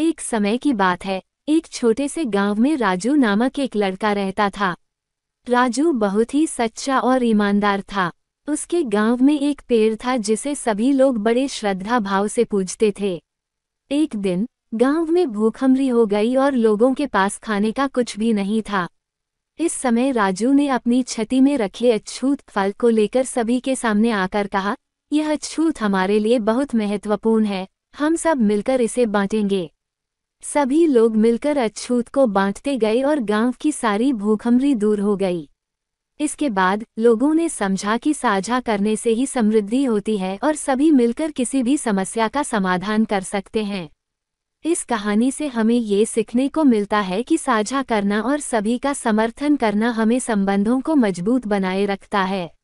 एक समय की बात है एक छोटे से गांव में राजू नामक एक लड़का रहता था राजू बहुत ही सच्चा और ईमानदार था उसके गांव में एक पेड़ था जिसे सभी लोग बड़े श्रद्धा भाव से पूजते थे एक दिन गांव में भूखमरी हो गई और लोगों के पास खाने का कुछ भी नहीं था इस समय राजू ने अपनी छति में रखे अछूत फल को लेकर सभी के सामने आकर कहा यह अछूत हमारे लिए बहुत महत्वपूर्ण है हम सब मिलकर इसे बांटेंगे सभी लोग मिलकर अछूत को बांटते गए और गांव की सारी भूखमरी दूर हो गई इसके बाद लोगों ने समझा कि साझा करने से ही समृद्धि होती है और सभी मिलकर किसी भी समस्या का समाधान कर सकते हैं इस कहानी से हमें ये सीखने को मिलता है कि साझा करना और सभी का समर्थन करना हमें संबंधों को मजबूत बनाए रखता है